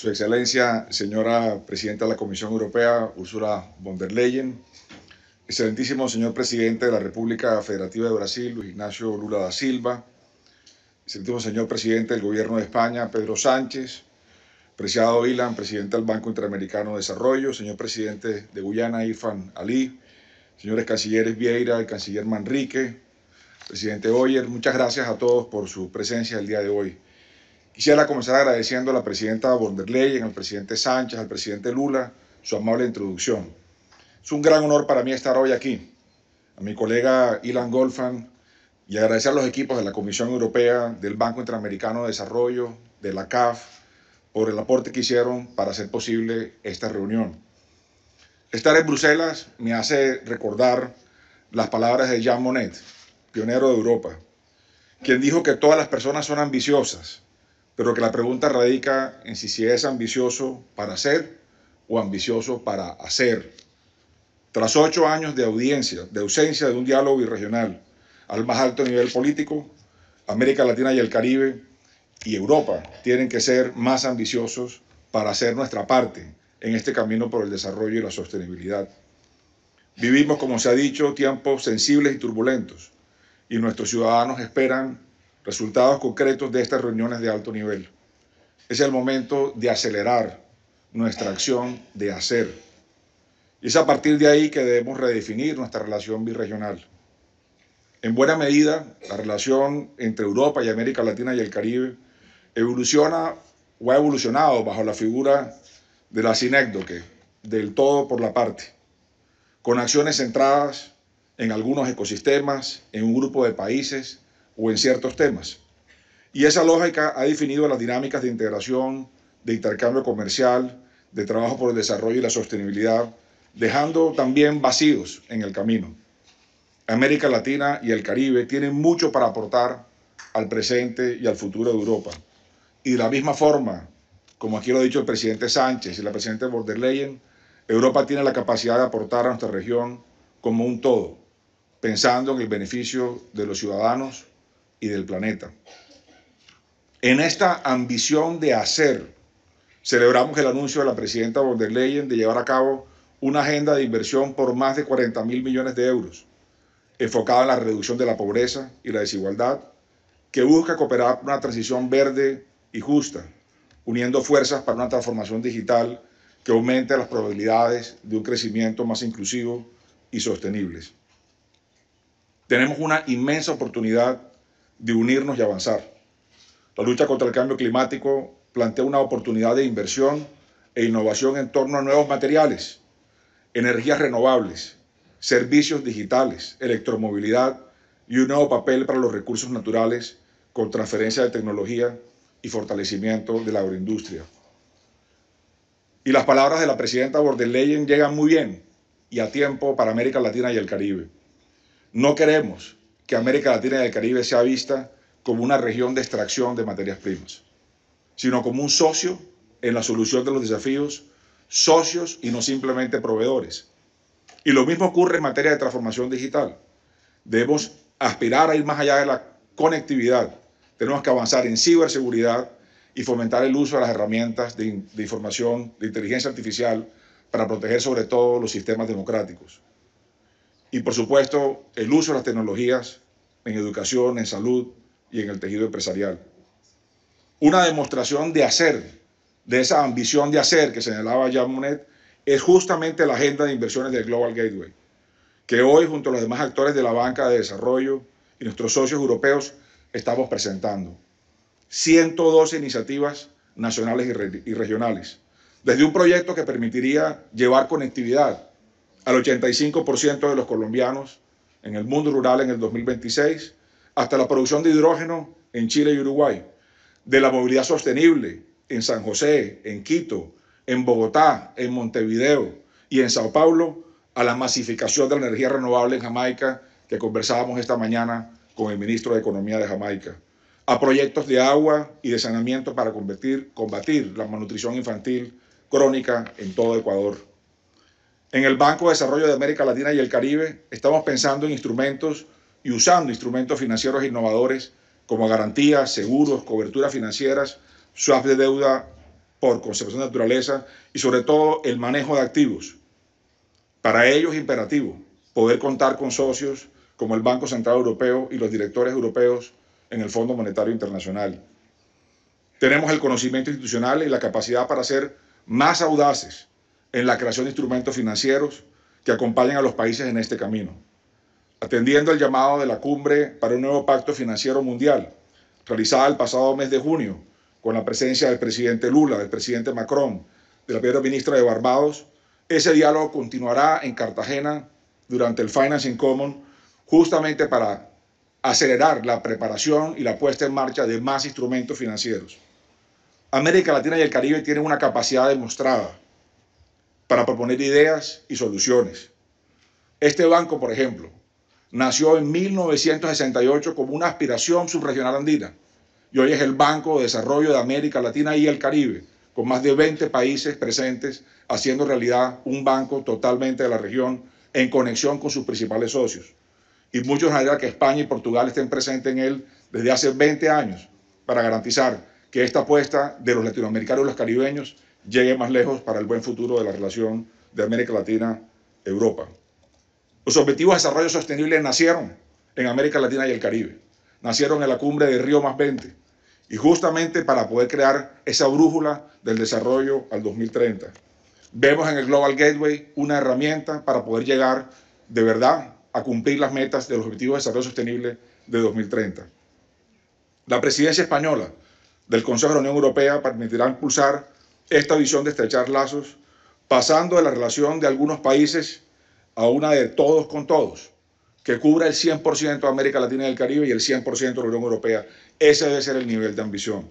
Su Excelencia, señora Presidenta de la Comisión Europea, Ursula von der Leyen, Excelentísimo señor Presidente de la República Federativa de Brasil, Luis Ignacio Lula da Silva, Excelentísimo señor Presidente del Gobierno de España, Pedro Sánchez, Preciado Ilan, Presidente del Banco Interamericano de Desarrollo, señor Presidente de Guyana, Ifan Ali, señores Cancilleres Vieira, el Canciller Manrique, Presidente Hoyer, muchas gracias a todos por su presencia el día de hoy. Quisiera comenzar agradeciendo a la presidenta von der Leyen, al presidente Sánchez, al presidente Lula, su amable introducción. Es un gran honor para mí estar hoy aquí. A mi colega Ilan Golfan y agradecer a los equipos de la Comisión Europea, del Banco Interamericano de Desarrollo, de la CAF, por el aporte que hicieron para hacer posible esta reunión. Estar en Bruselas me hace recordar las palabras de Jean Monnet, pionero de Europa, quien dijo que todas las personas son ambiciosas, pero que la pregunta radica en si, si es ambicioso para ser o ambicioso para hacer. Tras ocho años de audiencia, de ausencia de un diálogo regional al más alto nivel político, América Latina y el Caribe y Europa tienen que ser más ambiciosos para hacer nuestra parte en este camino por el desarrollo y la sostenibilidad. Vivimos, como se ha dicho, tiempos sensibles y turbulentos y nuestros ciudadanos esperan resultados concretos de estas reuniones de alto nivel. Es el momento de acelerar nuestra acción de hacer. Y es a partir de ahí que debemos redefinir nuestra relación biregional. En buena medida, la relación entre Europa y América Latina y el Caribe evoluciona o ha evolucionado bajo la figura de la sinécdoque, del todo por la parte, con acciones centradas en algunos ecosistemas, en un grupo de países, o en ciertos temas. Y esa lógica ha definido las dinámicas de integración, de intercambio comercial, de trabajo por el desarrollo y la sostenibilidad, dejando también vacíos en el camino. América Latina y el Caribe tienen mucho para aportar al presente y al futuro de Europa. Y de la misma forma, como aquí lo ha dicho el presidente Sánchez y la presidenta von Leyen, Europa tiene la capacidad de aportar a nuestra región como un todo, pensando en el beneficio de los ciudadanos y del planeta. En esta ambición de hacer, celebramos el anuncio de la presidenta von der Leyen de llevar a cabo una agenda de inversión por más de 40 mil millones de euros, enfocada en la reducción de la pobreza y la desigualdad, que busca cooperar una transición verde y justa, uniendo fuerzas para una transformación digital que aumente las probabilidades de un crecimiento más inclusivo y sostenible. Tenemos una inmensa oportunidad de unirnos y avanzar. La lucha contra el cambio climático plantea una oportunidad de inversión e innovación en torno a nuevos materiales, energías renovables, servicios digitales, electromovilidad y un nuevo papel para los recursos naturales con transferencia de tecnología y fortalecimiento de la agroindustria. Y las palabras de la presidenta Bordeleyen llegan muy bien y a tiempo para América Latina y el Caribe. No queremos que América Latina y el Caribe sea vista como una región de extracción de materias primas, sino como un socio en la solución de los desafíos, socios y no simplemente proveedores. Y lo mismo ocurre en materia de transformación digital. Debemos aspirar a ir más allá de la conectividad. Tenemos que avanzar en ciberseguridad y fomentar el uso de las herramientas de, de información, de inteligencia artificial, para proteger sobre todo los sistemas democráticos. Y por supuesto, el uso de las tecnologías en educación, en salud y en el tejido empresarial. Una demostración de hacer, de esa ambición de hacer que señalaba Jean Monnet, es justamente la agenda de inversiones del Global Gateway, que hoy junto a los demás actores de la banca de desarrollo y nuestros socios europeos estamos presentando. 112 iniciativas nacionales y, y regionales, desde un proyecto que permitiría llevar conectividad al 85% de los colombianos en el mundo rural en el 2026, hasta la producción de hidrógeno en Chile y Uruguay, de la movilidad sostenible en San José, en Quito, en Bogotá, en Montevideo y en Sao Paulo, a la masificación de la energía renovable en Jamaica, que conversábamos esta mañana con el ministro de Economía de Jamaica, a proyectos de agua y de saneamiento para combatir, combatir la malnutrición infantil crónica en todo Ecuador en el Banco de Desarrollo de América Latina y el Caribe estamos pensando en instrumentos y usando instrumentos financieros innovadores como garantías, seguros, coberturas financieras, swaps de deuda por conservación de naturaleza y sobre todo el manejo de activos. Para ello es imperativo poder contar con socios como el Banco Central Europeo y los directores europeos en el Fondo Monetario Internacional. Tenemos el conocimiento institucional y la capacidad para ser más audaces en la creación de instrumentos financieros que acompañen a los países en este camino, atendiendo al llamado de la cumbre para un nuevo pacto financiero mundial, realizada el pasado mes de junio, con la presencia del presidente Lula, del presidente Macron, de la primera ministra de Barbados, ese diálogo continuará en Cartagena durante el Financing Common, justamente para acelerar la preparación y la puesta en marcha de más instrumentos financieros. América Latina y el Caribe tienen una capacidad demostrada para proponer ideas y soluciones. Este banco, por ejemplo, nació en 1968 como una aspiración subregional andina y hoy es el Banco de Desarrollo de América Latina y el Caribe, con más de 20 países presentes, haciendo realidad un banco totalmente de la región en conexión con sus principales socios. Y muchos generan que España y Portugal estén presentes en él desde hace 20 años para garantizar que esta apuesta de los latinoamericanos y los caribeños llegue más lejos para el buen futuro de la relación de América Latina-Europa. Los objetivos de desarrollo sostenible nacieron en América Latina y el Caribe, nacieron en la cumbre de Río más 20, y justamente para poder crear esa brújula del desarrollo al 2030. Vemos en el Global Gateway una herramienta para poder llegar de verdad a cumplir las metas de los Objetivos de Desarrollo Sostenible de 2030. La presidencia española del Consejo de la Unión Europea permitirá impulsar esta visión de estrechar lazos, pasando de la relación de algunos países a una de todos con todos, que cubra el 100% de América Latina y el Caribe y el 100% de la Unión Europea. Ese debe ser el nivel de ambición.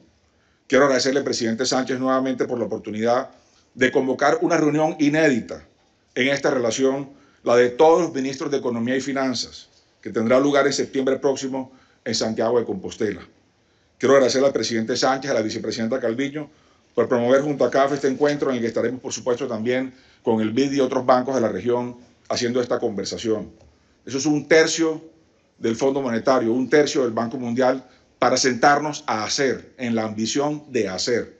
Quiero agradecerle al presidente Sánchez nuevamente por la oportunidad de convocar una reunión inédita en esta relación, la de todos los ministros de Economía y Finanzas, que tendrá lugar en septiembre próximo en Santiago de Compostela. Quiero agradecerle al presidente Sánchez, a la vicepresidenta Calviño, por promover junto a CAF este encuentro en el que estaremos, por supuesto, también con el BID y otros bancos de la región haciendo esta conversación. Eso es un tercio del Fondo Monetario, un tercio del Banco Mundial para sentarnos a hacer, en la ambición de hacer.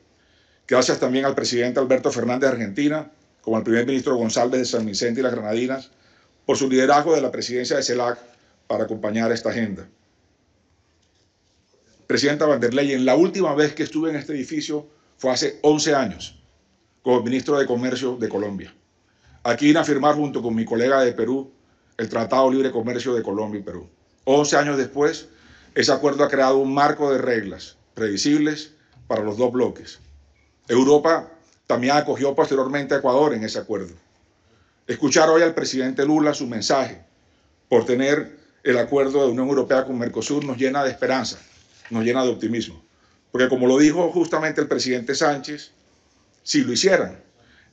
Gracias también al presidente Alberto Fernández de Argentina, como al primer ministro González de San Vicente y las Granadinas, por su liderazgo de la presidencia de CELAC para acompañar esta agenda. Presidenta van der Leyen, la última vez que estuve en este edificio fue hace 11 años, como ministro de Comercio de Colombia. Aquí vine a firmar junto con mi colega de Perú el Tratado Libre de Comercio de Colombia y Perú. 11 años después, ese acuerdo ha creado un marco de reglas previsibles para los dos bloques. Europa también acogió posteriormente a Ecuador en ese acuerdo. Escuchar hoy al presidente Lula su mensaje por tener el acuerdo de Unión Europea con Mercosur nos llena de esperanza, nos llena de optimismo. Porque como lo dijo justamente el presidente Sánchez, si lo hicieran,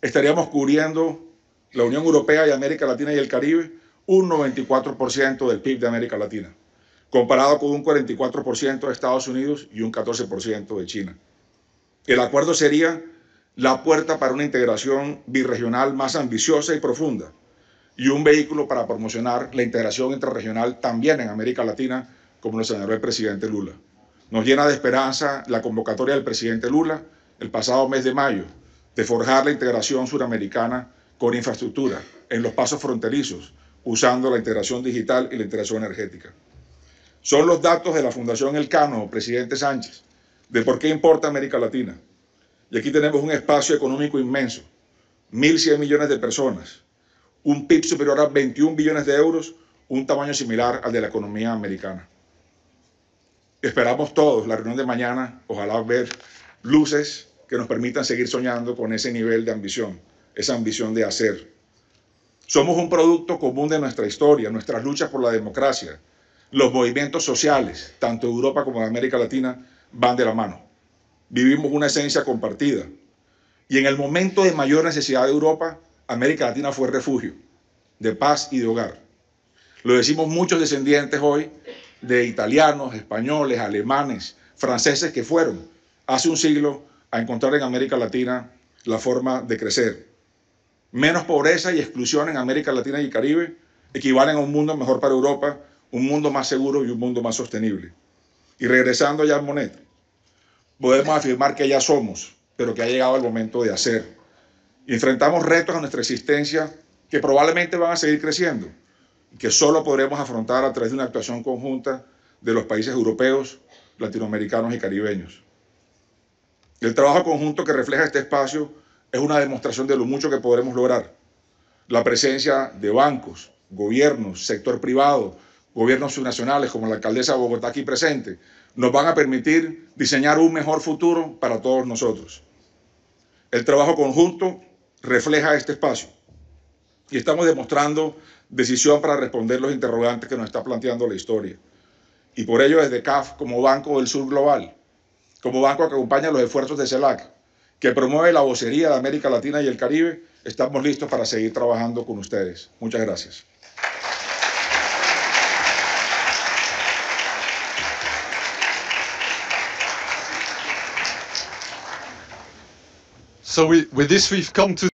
estaríamos cubriendo la Unión Europea y América Latina y el Caribe un 94% del PIB de América Latina, comparado con un 44% de Estados Unidos y un 14% de China. El acuerdo sería la puerta para una integración birregional más ambiciosa y profunda y un vehículo para promocionar la integración interregional también en América Latina, como lo señaló el presidente Lula. Nos llena de esperanza la convocatoria del presidente Lula el pasado mes de mayo de forjar la integración suramericana con infraestructura en los pasos fronterizos, usando la integración digital y la integración energética. Son los datos de la Fundación Elcano, presidente Sánchez, de por qué importa América Latina. Y aquí tenemos un espacio económico inmenso, 1.100 millones de personas, un PIB superior a 21 billones de euros, un tamaño similar al de la economía americana esperamos todos la reunión de mañana, ojalá ver luces que nos permitan seguir soñando con ese nivel de ambición, esa ambición de hacer. Somos un producto común de nuestra historia, nuestras luchas por la democracia, los movimientos sociales, tanto de Europa como de América Latina, van de la mano. Vivimos una esencia compartida. Y en el momento de mayor necesidad de Europa, América Latina fue refugio de paz y de hogar. Lo decimos muchos descendientes hoy de italianos, españoles, alemanes, franceses que fueron hace un siglo a encontrar en América Latina la forma de crecer. Menos pobreza y exclusión en América Latina y Caribe equivalen a un mundo mejor para Europa, un mundo más seguro y un mundo más sostenible. Y regresando ya al Monet, podemos afirmar que ya somos, pero que ha llegado el momento de hacer. enfrentamos retos a nuestra existencia que probablemente van a seguir creciendo que solo podremos afrontar a través de una actuación conjunta de los países europeos, latinoamericanos y caribeños. El trabajo conjunto que refleja este espacio es una demostración de lo mucho que podremos lograr. La presencia de bancos, gobiernos, sector privado, gobiernos subnacionales como la alcaldesa de Bogotá aquí presente, nos van a permitir diseñar un mejor futuro para todos nosotros. El trabajo conjunto refleja este espacio y estamos demostrando decisión para responder los interrogantes que nos está planteando la historia. Y por ello desde CAF, como Banco del Sur Global, como banco que acompaña los esfuerzos de CELAC, e que promueve la vocería de América Latina y el Caribe, estamos listos para seguir trabajando con ustedes. Muchas gracias.